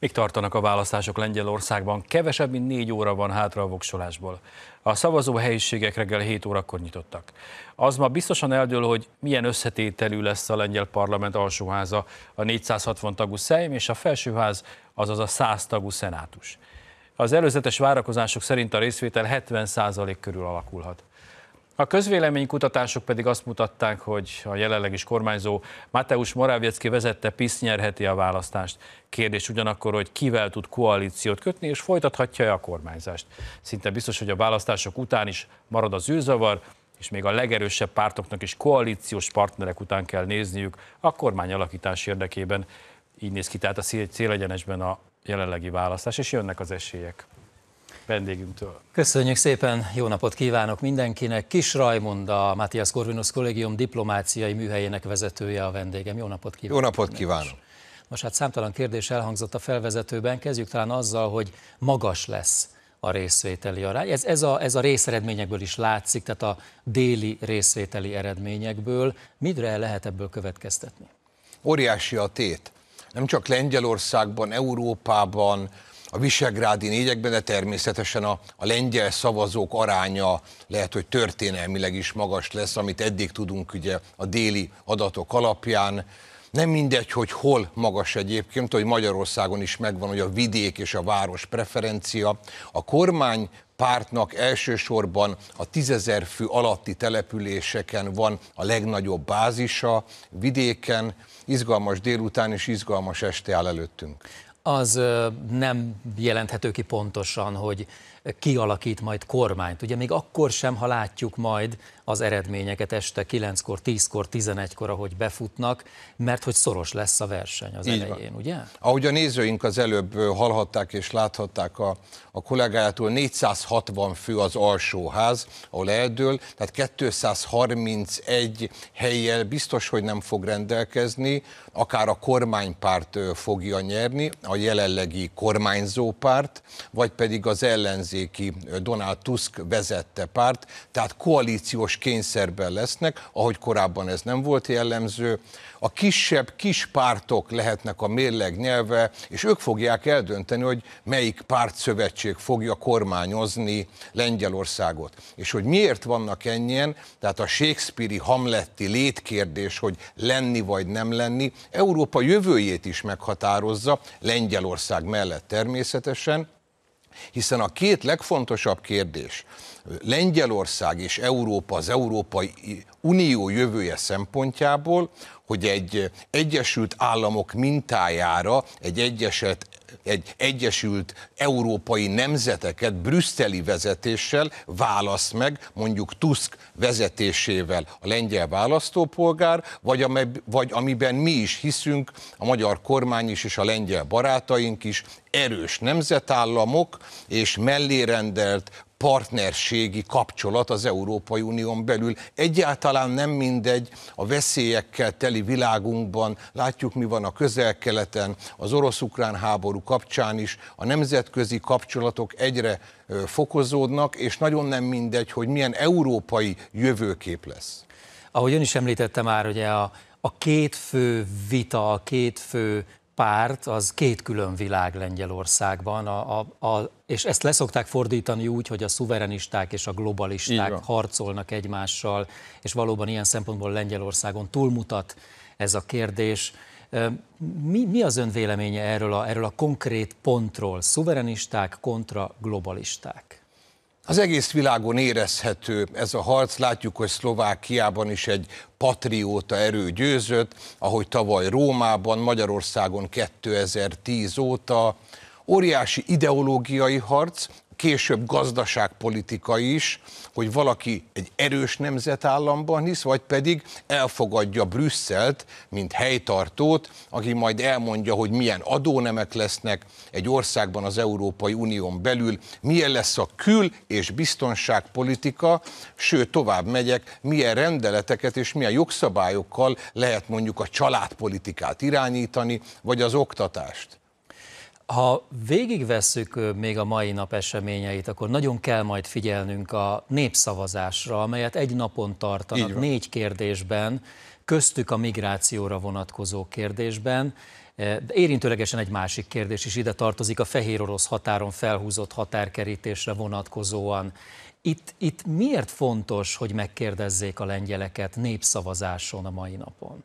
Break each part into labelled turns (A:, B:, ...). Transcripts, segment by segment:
A: Még tartanak a választások Lengyelországban, kevesebb, mint négy óra van hátra a voksolásból. A szavazó helyiségek reggel 7 órakor nyitottak. Az ma biztosan eldől, hogy milyen összetételű lesz a lengyel parlament alsóháza, a 460 tagú szejm és a felsőház, azaz a 100 tagú szenátus. Az előzetes várakozások szerint a részvétel 70% körül alakulhat. A közvéleménykutatások pedig azt mutatták, hogy a jelenleg is kormányzó Mateusz Morawiecki vezette PISZ nyerheti a választást. Kérdés ugyanakkor, hogy kivel tud koalíciót kötni, és folytathatja-e a kormányzást. Szinte biztos, hogy a választások után is marad az űrzavar, és még a legerősebb pártoknak is koalíciós partnerek után kell nézniük a kormány alakítás érdekében. Így néz ki tehát a célegyenesben a jelenlegi választás, és jönnek az esélyek vendégünktől. Köszönjük szépen, jó napot kívánok mindenkinek. Kis Rajmond, a Matthias Corvinus Kollégium diplomáciai műhelyének vezetője a vendégem. Jó napot kívánok! Jó napot kívánok! Most hát számtalan kérdés elhangzott a felvezetőben, kezdjük talán azzal, hogy magas lesz a részvételi arány. Ez, ez, a, ez a részeredményekből is látszik, tehát a déli részvételi eredményekből. Midre lehet ebből következtetni?
B: Óriási a tét. Nem csak Lengyelországban, Európában, a visegrádi négyekben, de természetesen a, a lengyel szavazók aránya lehet, hogy történelmileg is magas lesz, amit eddig tudunk ugye a déli adatok alapján. Nem mindegy, hogy hol magas egyébként, hogy Magyarországon is megvan, hogy a vidék és a város preferencia. A kormány pártnak elsősorban a tízezer fő alatti településeken van a legnagyobb bázisa, vidéken. Izgalmas délután és izgalmas este áll előttünk
A: az nem jelenthető ki pontosan, hogy kialakít majd kormányt. Ugye még akkor sem, ha látjuk majd az eredményeket este 9-kor, 10-kor, 11-kor, ahogy befutnak, mert hogy szoros lesz a verseny az Így elején, van. ugye?
B: Ahogy a nézőink az előbb hallhatták és láthatták a, a kollégájától, 460 fő az alsóház, ahol eldől, tehát 231 helyjel biztos, hogy nem fog rendelkezni, akár a kormánypárt fogja nyerni, a jelenlegi kormányzó párt, vagy pedig az ellenzék ellenzéki Donald Tusk vezette párt, tehát koalíciós kényszerben lesznek, ahogy korábban ez nem volt jellemző. A kisebb, kis pártok lehetnek a mérleg nyelve, és ők fogják eldönteni, hogy melyik pártszövetség fogja kormányozni Lengyelországot. És hogy miért vannak ennyien, tehát a Shakespeare-i hamletti létkérdés, hogy lenni vagy nem lenni, Európa jövőjét is meghatározza, Lengyelország mellett természetesen, hiszen a két legfontosabb kérdés, Lengyelország és Európa, az Európai Unió jövője szempontjából, hogy egy Egyesült Államok mintájára egy, egyeset, egy Egyesült Európai Nemzeteket brüsszeli vezetéssel választ meg, mondjuk Tusk vezetésével a lengyel választópolgár, vagy, amib, vagy amiben mi is hiszünk, a magyar kormány is és a lengyel barátaink is, erős nemzetállamok és mellérendelt partnerségi kapcsolat az Európai Unión belül. Egyáltalán nem mindegy, a veszélyekkel teli világunkban látjuk, mi van a közel-keleten, az orosz-ukrán háború kapcsán is, a nemzetközi kapcsolatok egyre fokozódnak, és nagyon nem mindegy, hogy milyen európai jövőkép lesz. Ahogy ön is említette már, ugye
A: a, a két fő vita, a két fő párt az két külön világ Lengyelországban, a, a, a, és ezt leszokták fordítani úgy, hogy a szuverenisták és a globalisták harcolnak egymással, és valóban ilyen szempontból Lengyelországon túlmutat ez a kérdés. Mi, mi az ön véleménye erről a, erről a konkrét pontról, szuverenisták kontra globalisták?
B: Az egész világon érezhető ez a harc, látjuk, hogy Szlovákiában is egy patrióta erő győzött, ahogy tavaly Rómában, Magyarországon 2010 óta. Óriási ideológiai harc, később gazdaságpolitika is, hogy valaki egy erős nemzetállamban hisz, vagy pedig elfogadja Brüsszelt, mint helytartót, aki majd elmondja, hogy milyen adónemek lesznek egy országban az Európai Unión belül, milyen lesz a kül- és biztonságpolitika, sőt, tovább megyek, milyen rendeleteket és milyen jogszabályokkal lehet mondjuk a családpolitikát irányítani, vagy az oktatást.
A: Ha végigvesszük még a mai nap eseményeit, akkor nagyon kell majd figyelnünk a népszavazásra, amelyet egy napon tartanak négy kérdésben, köztük a migrációra vonatkozó kérdésben. E, érintőlegesen egy másik kérdés is ide tartozik, a fehér orosz határon felhúzott határkerítésre vonatkozóan. Itt, itt miért fontos, hogy megkérdezzék a lengyeleket népszavazáson a mai
B: napon?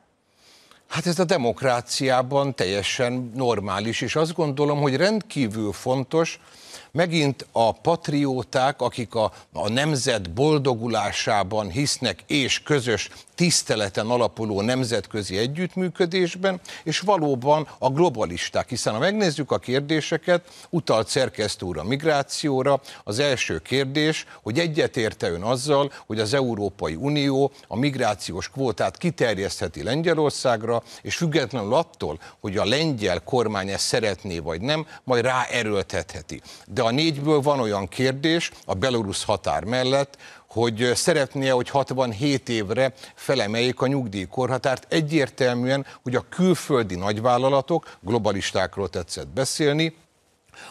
B: Hát ez a demokráciában teljesen normális, és azt gondolom, hogy rendkívül fontos, megint a patrióták, akik a, a nemzet boldogulásában hisznek, és közös tiszteleten alapuló nemzetközi együttműködésben, és valóban a globalisták, hiszen ha megnézzük a kérdéseket, utalt szerkesztő úr a migrációra, az első kérdés, hogy egyetérte ön azzal, hogy az Európai Unió a migrációs kvótát kiterjesztheti Lengyelországra, és függetlenül attól, hogy a lengyel kormány ezt szeretné vagy nem, majd ráerőltetheti. De a négyből van olyan kérdés a belorusz határ mellett, hogy szeretné, hogy 67 évre felemeljék a nyugdíjkorhatárt. Egyértelműen, hogy a külföldi nagyvállalatok, globalistákról tetszett beszélni,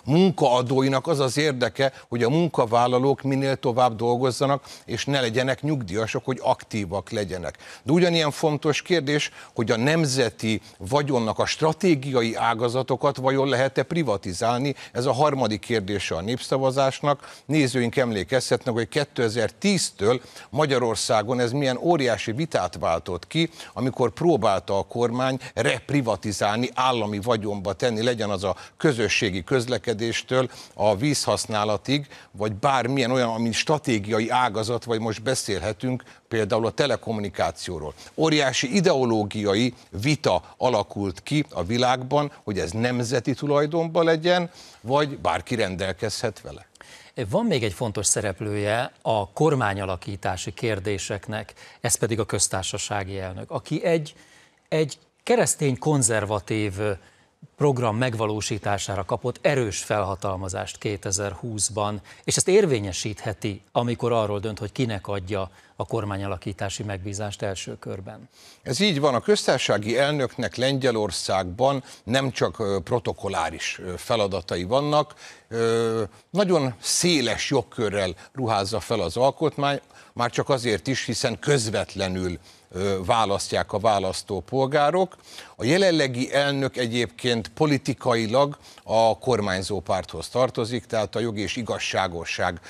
B: munkaadóinak az az érdeke, hogy a munkavállalók minél tovább dolgozzanak, és ne legyenek nyugdíjasok, hogy aktívak legyenek. De ugyanilyen fontos kérdés, hogy a nemzeti vagyonnak a stratégiai ágazatokat vajon lehet-e privatizálni? Ez a harmadik kérdése a népszavazásnak. Nézőink emlékezhetnek, hogy 2010-től Magyarországon ez milyen óriási vitát váltott ki, amikor próbálta a kormány reprivatizálni, állami vagyonba tenni, legyen az a közösségi közlekedés, közlekedéstől a vízhasználatig, vagy bármilyen olyan, ami stratégiai ágazat, vagy most beszélhetünk például a telekommunikációról. Óriási ideológiai vita alakult ki a világban, hogy ez nemzeti tulajdonban legyen, vagy bárki rendelkezhet vele. Van még egy fontos szereplője
A: a kormányalakítási kérdéseknek, ez pedig a köztársasági elnök, aki egy, egy keresztény konzervatív program megvalósítására kapott erős felhatalmazást 2020-ban, és ezt érvényesítheti, amikor
B: arról dönt, hogy kinek adja a kormányalakítási megbízást első körben. Ez így van, a köztársasági elnöknek Lengyelországban nem csak protokoláris feladatai vannak, nagyon széles jogkörrel ruházza fel az alkotmány, már csak azért is, hiszen közvetlenül választják a választópolgárok. A jelenlegi elnök egyébként politikailag a kormányzó párthoz tartozik, tehát a jog és igazságosság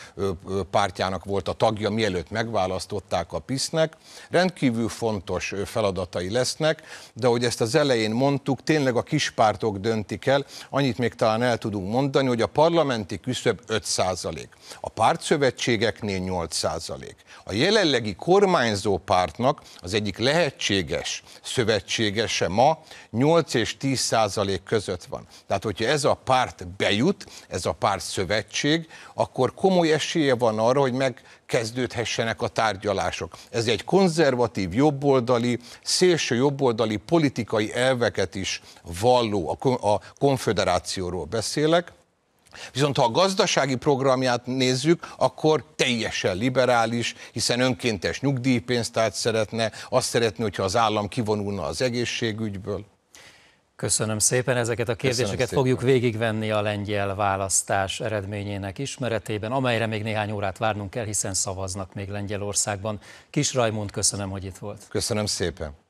B: pártjának volt a tagja, mielőtt megválasztották a PISZ-nek. Rendkívül fontos feladatai lesznek, de hogy ezt az elején mondtuk, tényleg a kis pártok döntik el. Annyit még talán el tudunk mondani, hogy a parlamenti küszöb 5 százalék, a pártszövetségeknél 8 százalék. A jelenlegi kormányzó pártnak az egyik lehetséges szövetségese ma 8 és 10 százalék között van. Tehát, hogyha ez a párt bejut, ez a párt szövetség, akkor komoly esélye van arra, hogy meg kezdődhessenek a tárgyalások. Ez egy konzervatív, jobboldali, szélső jobboldali politikai elveket is valló, a konfederációról beszélek, Viszont ha a gazdasági programját nézzük, akkor teljesen liberális, hiszen önkéntes nyugdíjpénztárt szeretne, azt szeretné, hogyha az állam kivonulna az egészségügyből. Köszönöm szépen, ezeket a kérdéseket fogjuk végigvenni
A: a lengyel választás eredményének ismeretében, amelyre még néhány órát várnunk kell, hiszen szavaznak még Lengyelországban. Kis Rajmund, köszönöm, hogy itt volt.
B: Köszönöm szépen.